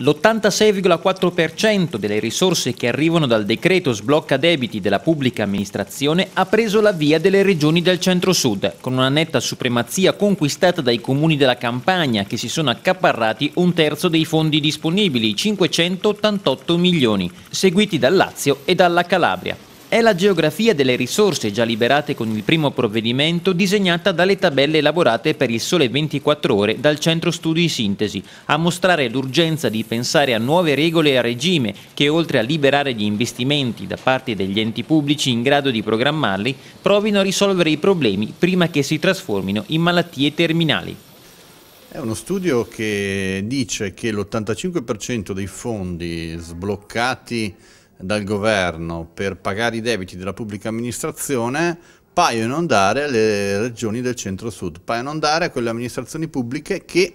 L'86,4% delle risorse che arrivano dal decreto sblocca debiti della pubblica amministrazione ha preso la via delle regioni del centro-sud, con una netta supremazia conquistata dai comuni della campagna che si sono accaparrati un terzo dei fondi disponibili, 588 milioni, seguiti dal Lazio e dalla Calabria è la geografia delle risorse già liberate con il primo provvedimento disegnata dalle tabelle elaborate per il sole 24 ore dal Centro Studi Sintesi, a mostrare l'urgenza di pensare a nuove regole a regime che oltre a liberare gli investimenti da parte degli enti pubblici in grado di programmarli, provino a risolvere i problemi prima che si trasformino in malattie terminali. È uno studio che dice che l'85% dei fondi sbloccati dal governo per pagare i debiti della pubblica amministrazione paiono andare alle regioni del centro-sud, paiono andare a quelle amministrazioni pubbliche che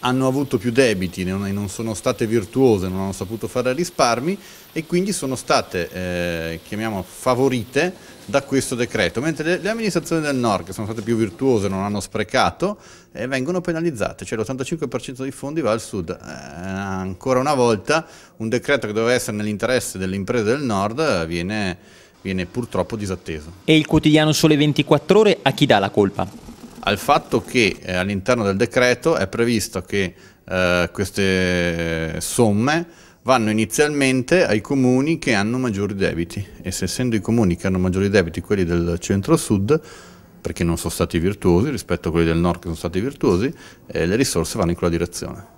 hanno avuto più debiti, non sono state virtuose, non hanno saputo fare risparmi e quindi sono state, eh, chiamiamo, favorite da questo decreto, mentre le, le, amministrazioni del nord, che sono state più virtuose, non hanno sprecato, eh, vengono penalizzate, cioè l'85% dei fondi va al sud. Eh, ancora una volta un decreto che doveva essere nell'interesse delle imprese del nord viene, viene purtroppo disatteso. E il quotidiano Sole 24 ore a chi dà la colpa? al fatto che eh, all'interno del decreto è previsto che eh, queste somme vanno inizialmente ai comuni che hanno maggiori debiti e se essendo i comuni che hanno maggiori debiti quelli del centro-sud perché non sono stati virtuosi rispetto a quelli del nord che sono stati virtuosi eh, le risorse vanno in quella direzione.